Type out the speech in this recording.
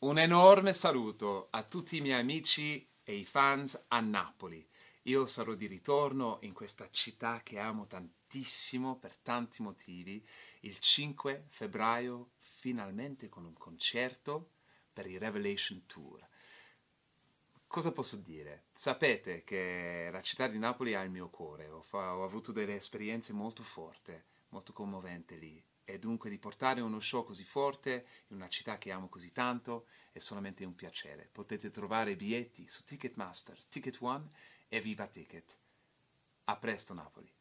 Un enorme saluto a tutti i miei amici e i fans a Napoli. Io sarò di ritorno in questa città che amo tantissimo per tanti motivi il 5 febbraio finalmente con un concerto per il Revelation Tour. Cosa posso dire? Sapete che la città di Napoli ha il mio cuore, ho, ho avuto delle esperienze molto forti molto commovente lì e dunque di portare uno show così forte in una città che amo così tanto è solamente un piacere. Potete trovare biglietti su Ticketmaster, Ticket One e Viva Ticket. A presto Napoli!